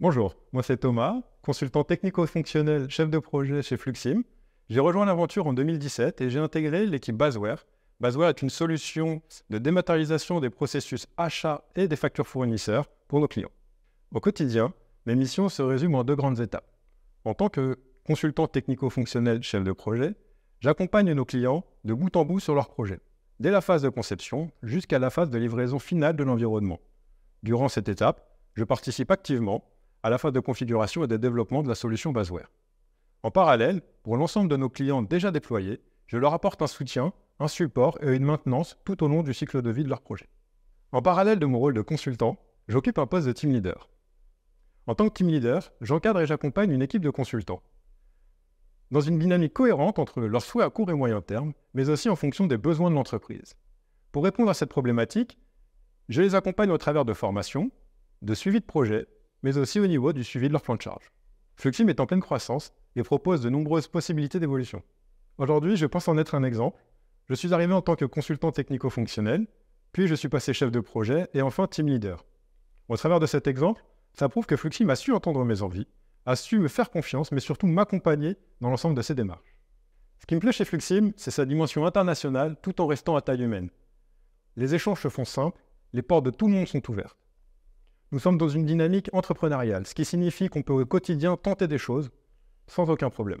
Bonjour, moi c'est Thomas, consultant technico-fonctionnel, chef de projet chez Fluxim. J'ai rejoint l'aventure en 2017 et j'ai intégré l'équipe Baseware. Baseware est une solution de dématérialisation des processus achats et des factures fournisseurs pour nos clients. Au quotidien, mes missions se résument en deux grandes étapes. En tant que consultant technico-fonctionnel chef de projet, j'accompagne nos clients de bout en bout sur leur projet, dès la phase de conception jusqu'à la phase de livraison finale de l'environnement. Durant cette étape, je participe activement à la phase de configuration et de développement de la solution Baseware. En parallèle, pour l'ensemble de nos clients déjà déployés, je leur apporte un soutien, un support et une maintenance tout au long du cycle de vie de leur projet. En parallèle de mon rôle de consultant, j'occupe un poste de team leader. En tant que team leader, j'encadre et j'accompagne une équipe de consultants. Dans une dynamique cohérente entre leurs souhaits à court et moyen terme, mais aussi en fonction des besoins de l'entreprise. Pour répondre à cette problématique, je les accompagne au travers de formations, de suivi de projets, mais aussi au niveau du suivi de leur plan de charge. Fluxim est en pleine croissance et propose de nombreuses possibilités d'évolution. Aujourd'hui, je pense en être un exemple. Je suis arrivé en tant que consultant technico-fonctionnel, puis je suis passé chef de projet et enfin team leader. Au travers de cet exemple, ça prouve que Fluxim a su entendre mes envies, a su me faire confiance, mais surtout m'accompagner dans l'ensemble de ses démarches. Ce qui me plaît chez Fluxim, c'est sa dimension internationale tout en restant à taille humaine. Les échanges se font simples, les portes de tout le monde sont ouvertes. Nous sommes dans une dynamique entrepreneuriale, ce qui signifie qu'on peut au quotidien tenter des choses sans aucun problème.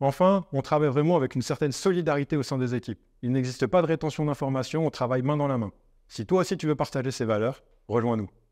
Enfin, on travaille vraiment avec une certaine solidarité au sein des équipes. Il n'existe pas de rétention d'informations, on travaille main dans la main. Si toi aussi tu veux partager ces valeurs, rejoins-nous.